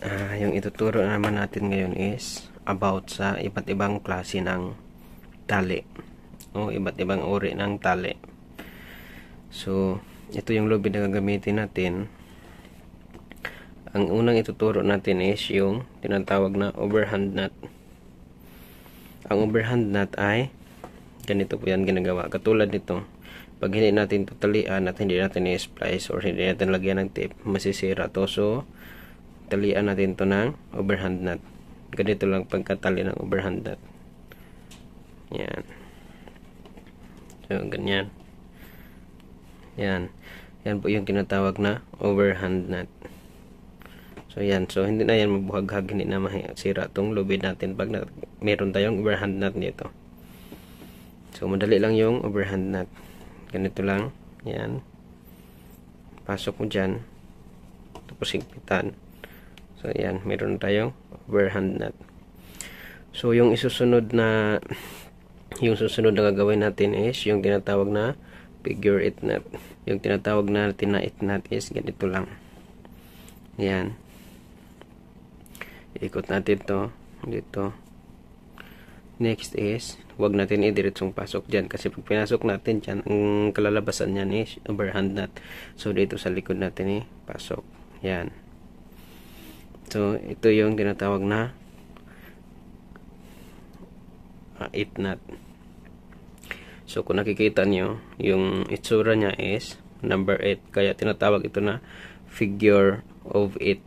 Uh, yung ituturo naman natin ngayon is about sa iba't ibang klase ng tali o iba't ibang uri ng tali so ito yung lobby na gagamitin natin ang unang ituturo natin is yung tinatawag na overhand knot ang overhand knot ay ganito po yan ginagawa katulad nito pag hindi natin tutalian at hindi natin i-splice or hindi natin lagyan ng tip masisira to so talian natin to ng overhand knot ganito lang pagkatali ng overhand knot yan so ganyan yan yan po yung kinatawag na overhand knot so yan so hindi na yan mabuhaghag hindi na masira tong lubid natin pag na, meron tayong overhand knot nito so madali lang yung overhand knot ganito lang yan pasok mo dyan tapos higpitan So, ayan. Meron tayong overhand knot. So, yung isusunod na yung susunod na gagawin natin is yung tinatawag na figure it knot. Yung tinatawag natin na it knot is ganito lang. Ayan. Ikot natin to dito. Next is, wag natin idiretsong pasok dyan. Kasi pag pinasok natin dyan, ang kalalabasan niyan is overhand knot. So, dito sa likod natin eh, pasok. Yan. So, ito yung tinatawag na uh, it nut. So, kung nakikita nyo, yung itsura niya is number 8. Kaya tinatawag ito na figure of it.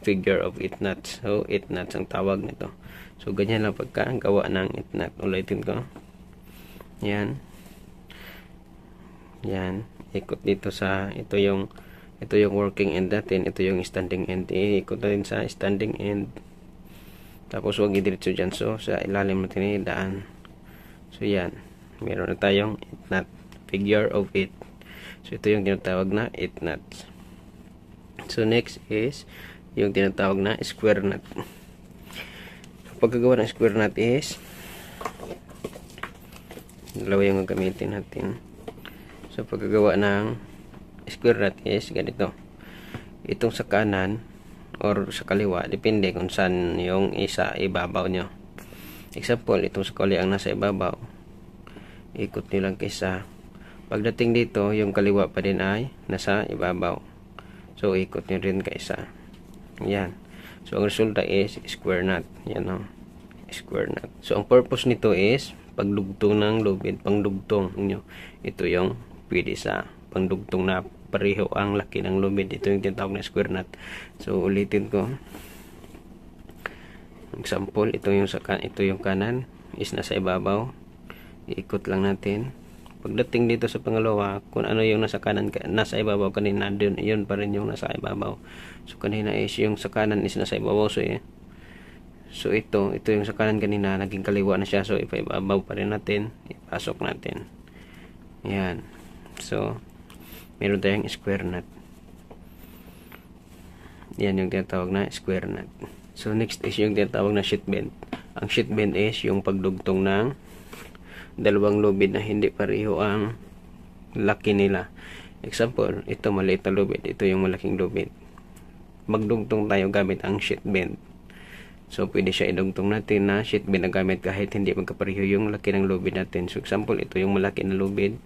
Figure of it nuts. So, it nuts ang tawag nito. So, ganyan lang pagka gawa ng it nut. Ulitin ko. Yan. Yan. Ikot dito sa, ito yung ito yung working end natin ito yung standing end iikot natin sa standing end tapos huwag idiritso dyan so sa ilalim natin daan so yan meron na tayong 8 knot figure of it so ito yung tinatawag na 8 knots so next is yung tinatawag na square knot so pagkagawa ng square knot is dalawa yung gagamitin natin so pagkagawa ng square root is ganito itong sa kanan or sa kaliwa depende kung saan yung isa ibabaw nyo example itong sa kaliwa ang nasa ibabaw ikot nyo lang kaysa pagdating dito yung kaliwa pa din ay nasa ibabaw so ikot nyo rin kaysa yan so ang resulta is square knot yan o oh. square knot so ang purpose nito is pagdugtong ng lubid panglugtong nyo ito yung pwede sa pangdugtong na pareho ang laki ng lumid ito yung tinatawag na square nut so ulitin ko example ito yung sa ito yung kanan is nasa ibabaw iikot lang natin pagdating dito sa pangalawa kung ano yung nasa kanan nasa ibabaw kanina dun, yun pa rin yung nasa ibabaw so kanina is yung sa kanan is nasa ibabaw so eh, so ito ito yung sa kanan kanina naging kaliwa na siya so ipaibabaw pa rin natin ipasok natin yan so meron tayong square nut yan yung tinatawag na square nut so next is yung tinatawag na sheet bend ang sheet bend is yung pagdugtong ng dalawang lubid na hindi pareho ang laki nila example ito maliit na lubid ito yung malaking lubid magdugtong tayo gamit ang sheet bend So, pwede siya idugtong natin na sheet bend na gamit kahit hindi magkapareho yung laki ng lubid natin. So, example, ito yung malaki na lubid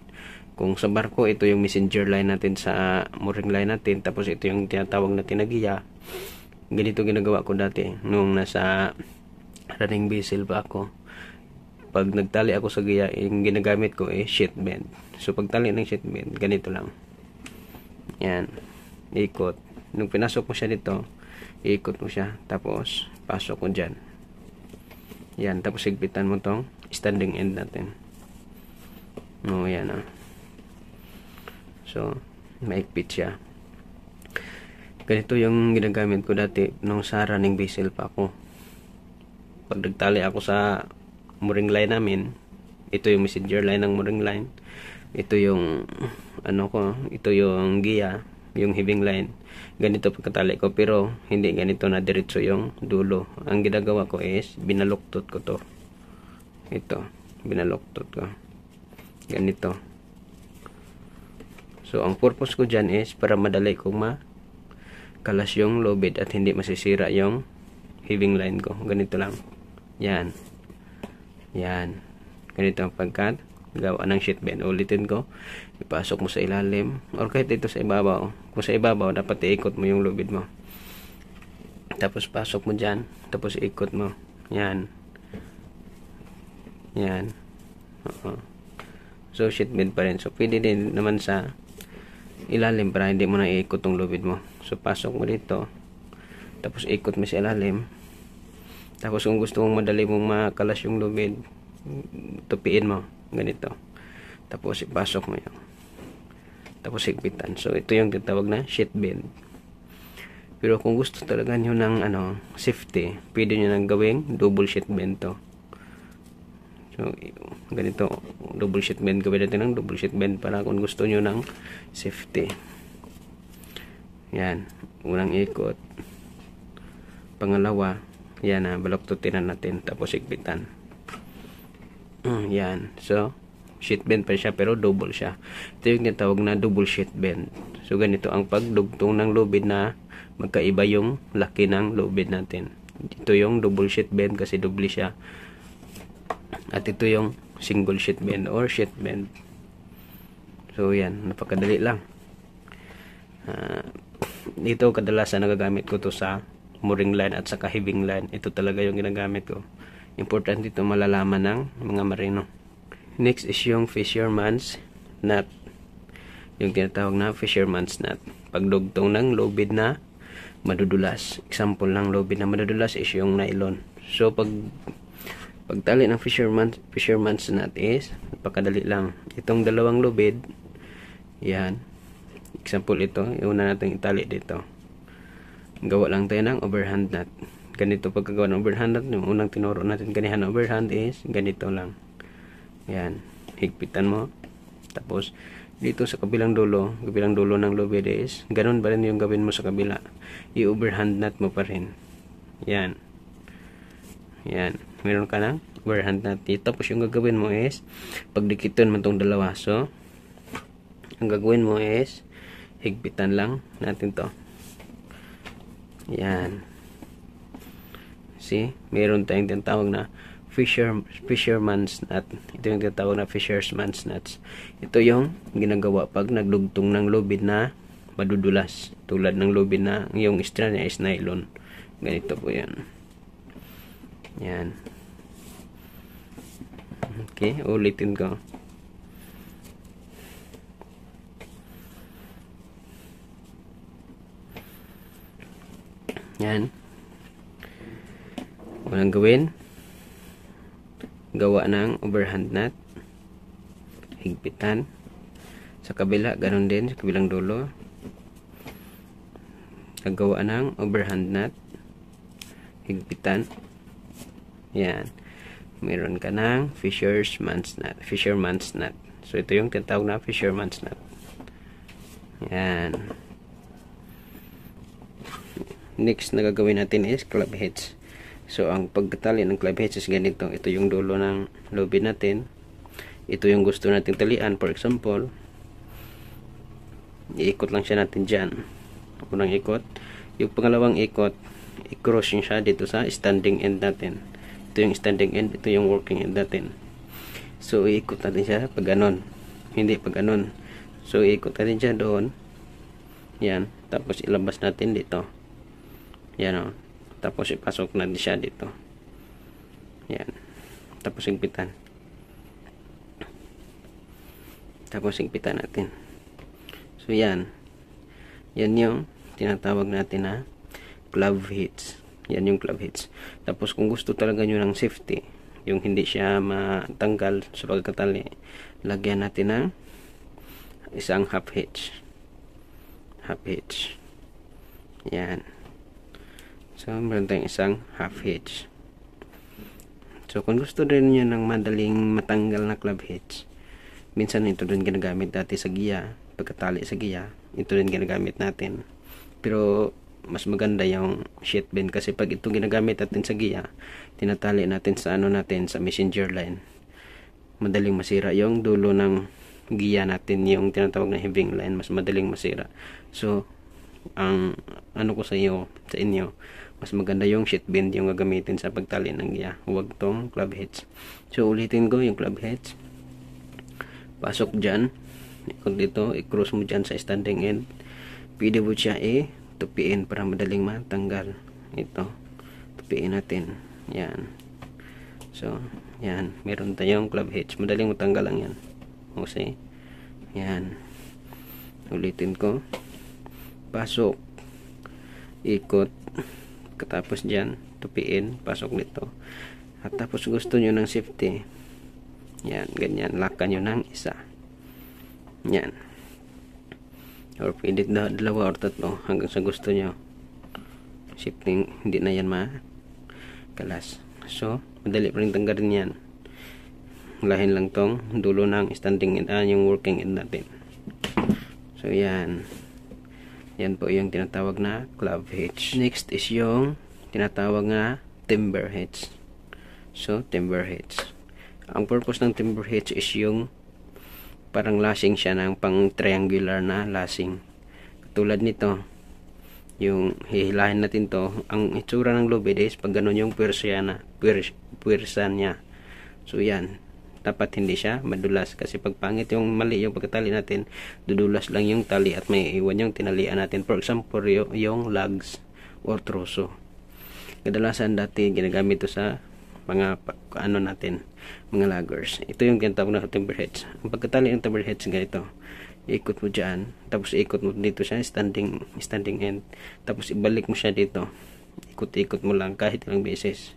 kung sa barko ito yung messenger line natin sa mooring line natin tapos ito yung tinatawag na tinagiya ganito ginagawa ko dati nung nasa running vessel pa ako pag nagtali ako sa giya yung ginagamit ko eh sheet bend so pagtali ng sheet bend ganito lang yan ikot nung pinasok mo siya dito ikot mo siya tapos pasok mo dyan yan tapos higpitan mo tong standing end natin no oh, yan ah So, maikpit siya. Ganito yung ginagamit ko dati nung sa running bezel pa ako. Pag nagtali ako sa mooring line namin, ito yung messenger line ng mooring line. Ito yung, ano ko, ito yung giya, yung heaving line. Ganito pagkatali ko, pero hindi ganito na diretso yung dulo. Ang ginagawa ko is, binaluktot ko to. Ito, binaluktot ko. Ganito. So, ang purpose ko dyan is para madali kong makalas yung low bed at hindi masisira yung heaving line ko. Ganito lang. Yan. Yan. Ganito ang pagkat gawa ng sheet bend. Ulitin ko. Ipasok mo sa ilalim or kahit dito sa ibabaw. Kung sa ibabaw, dapat iikot mo yung low bed mo. Tapos pasok mo dyan. Tapos ikot mo. Yan. Yan. Uh -huh. So, sheet bend pa rin. So, pwede din naman sa ilalim para hindi mo na iikot tong lubid mo so pasok mo dito tapos ikot mo sa ilalim tapos kung gusto mong madali mong makalas yung lubid tupiin mo ganito tapos ipasok mo yun tapos higpitan so ito yung tinatawag na sheet bend pero kung gusto talaga nyo ng ano, safety, pwede nyo nang gawing double sheet bend to. So, ganito, double sheet bend. Gawin natin ng double sheet bend para kung gusto nyo ng safety. Yan. Unang ikot. Pangalawa, yan na, baloktutin na natin. Tapos igpitan. Mm, yan. So, sheet bend pa siya pero double siya. Ito yung tinatawag na double sheet bend. So, ganito ang pagdugtong ng lubid na magkaiba yung laki ng lubid natin. Ito yung double sheet bend kasi double siya. At ito yung single sheet bend or sheet bend. So yan, napakadali lang. Uh, ito kadalasan nagagamit ko to sa mooring line at sa kahibing line. Ito talaga yung ginagamit ko. Important dito malalaman ng mga marino. Next is yung fisherman's knot. Yung tinatawag na fisherman's knot. Pagdugtong ng lubid na madudulas. Example ng lubid na madudulas is yung nylon. So pag pagtali ng fisherman fisherman's knot is napakadali lang itong dalawang lubid yan example ito iuna natin itali dito gawa lang tayo ng overhand knot ganito pagkagawa ng overhand knot yung unang tinuro natin ganihan overhand is ganito lang yan higpitan mo tapos dito sa kabilang dulo, kabilang dulo ng lubid is, ganun pa rin yung gawin mo sa kabila. I-overhand knot mo pa rin. Yan. Yan meron ka ng wire hand nut Tapos yung gagawin mo is, pagdikitin mo tong dalawa. So, ang gagawin mo is, higpitan lang natin to. Yan. See, meron tayong tinatawag na fisher, fisherman's nut. Ito yung tinatawag na fisherman's nuts. Ito yung ginagawa pag naglugtong ng lubid na madudulas. Tulad ng lubid na yung istra niya is nylon. Ganito po yan. Yan. Okay, ulitin ko. Yan. Walang gawin. Gawa ng overhand nut. Higpitan. Sa kabila, ganun din. Sa kabilang dulo. Nagawa ng overhand nut. Higpitan. Yan meron ka ng fisherman's knot. Fisherman's knot. So, ito yung tinatawag na fisherman's knot. Yan. Next na gagawin natin is club heads. So, ang pagtali ng club heads is ganito. Ito yung dulo ng lobby natin. Ito yung gusto nating talian. For example, iikot lang siya natin dyan. Unang ikot. Yung pangalawang ikot, i-cross siya dito sa standing end natin ito yung standing end ito yung working end natin so iikot natin siya pag ganon hindi pag ganon so iikot natin siya doon yan tapos ilabas natin dito yan o oh. tapos ipasok natin siya dito yan tapos higpitan tapos higpitan natin so yan yan yung tinatawag natin na club hits yan yung club heads. Tapos kung gusto talaga nyo ng safety, yung hindi siya matanggal sa pagkatali, lagyan natin ng isang half hitch. Half hitch. Yan. So, meron tayong isang half hitch. So, kung gusto rin nyo ng madaling matanggal na club hitch, minsan ito rin ginagamit dati sa giya, pagkatali sa giya, ito rin ginagamit natin. Pero, mas maganda yung sheet bend kasi pag ito ginagamit natin sa giya tinatali natin sa ano natin sa messenger line madaling masira yung dulo ng giya natin yung tinatawag na heaving line mas madaling masira so ang ano ko sa inyo sa inyo mas maganda yung sheet bend yung gagamitin sa pagtali ng giya huwag tong club heads so ulitin ko yung club heads pasok dyan ikot dito i-cross mo dyan sa standing end pwede mo siya i tupiin para madaling matanggal ito tupiin natin yan so yan meron tayong club hitch madaling matanggal lang yan okay yan ulitin ko pasok ikot katapos dyan tupiin pasok nito at tapos gusto nyo ng safety yan ganyan laka nyo ng isa yan or pwede na dalawa or tatlo hanggang sa gusto nyo shifting hindi na yan ma kalas so madali pa rin tanggalin yan lahin lang tong dulo ng standing end ah, yung working end natin so yan yan po yung tinatawag na club hitch next is yung tinatawag na timber hitch so timber hitch ang purpose ng timber hitch is yung parang lasing siya ng pang triangular na lasing katulad nito yung hihilahin natin to ang itsura ng lubid is pag ganun yung pwersyana pwers, pwersa niya so yan dapat hindi siya madulas kasi pag pangit yung mali yung pagkatali natin dudulas lang yung tali at may iwan yung tinalian natin for example yung, yung lugs or troso kadalasan dati ginagamit to sa mga ano natin, mga loggers. Ito yung kinatawag na timberheads. Ang pagkatali ng timberheads ganito. Ikot mo dyan, tapos ikot mo dito siya, standing, standing end. Tapos ibalik mo siya dito. Ikot-ikot mo lang kahit ilang beses.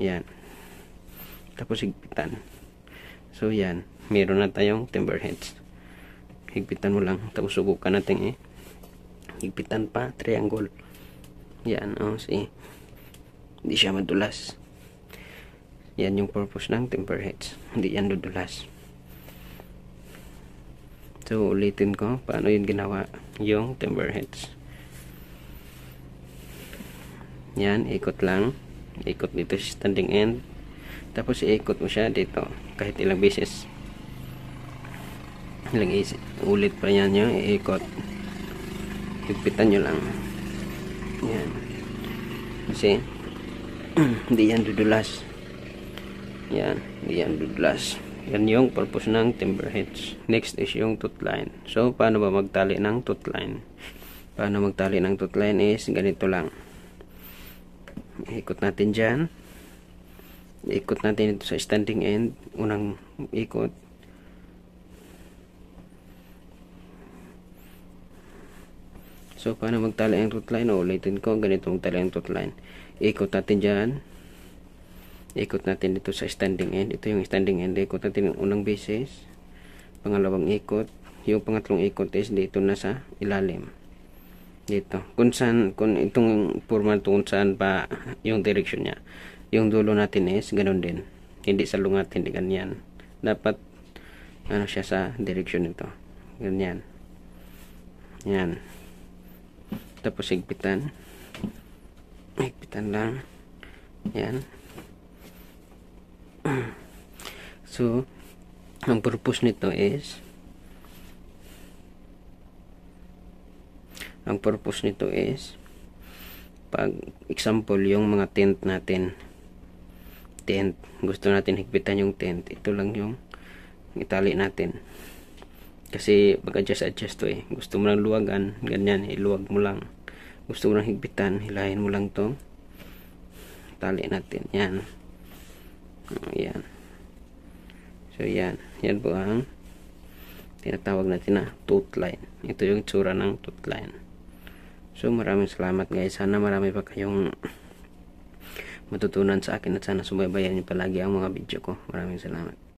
Yan. Tapos higpitan. So yan, meron na tayong timberheads. Higpitan mo lang. Tapos subukan natin eh. Higpitan pa, triangle. Yan, oh, see. Hindi siya madulas. Yan yung purpose ng temper heads. Hindi yan dudulas. So, ulitin ko paano yun ginawa yung timber heads. Yan, ikot lang. Ikot dito sa standing end. Tapos, ikot mo siya dito. Kahit ilang beses. Ilang isip. Ulit pa yan yung iikot. Higpitan nyo lang. Yan. Kasi, hindi yan dudulas. Yan, hindi yan glass. Yan yung purpose ng timber hitch. Next is yung line. So, paano ba magtali ng line? Paano magtali ng line is ganito lang. Ikot natin dyan. Ikot natin ito sa standing end. Unang ikot. So, paano magtali ang line? Ulitin ko, ganito magtali ang line. Ikot natin dyan ikot natin dito sa standing end ito yung standing end ikot natin yung unang beses pangalawang ikot yung pangatlong ikot is dito na sa ilalim dito kung saan kung itong forma kung saan pa yung direction niya yung dulo natin is ganun din hindi sa lungat hindi ganyan dapat ano siya sa direction nito ganyan yan tapos higpitan higpitan lang yan so ang purpose nito is ang purpose nito is pag example yung mga tent natin tent gusto natin higpitan yung tent ito lang yung itali natin kasi pag adjust adjust to eh gusto mo lang luwagan ganyan iluwag eh, mo lang gusto mo lang higpitan hilahin mo lang to tali natin yan Ayan. So, yan. Yan po ang tinatawag natin na tooth line. Ito yung tsura ng tooth line. So, maraming salamat guys. Sana marami pa kayong matutunan sa akin at sana subaybayan niyo palagi ang mga video ko. Maraming salamat.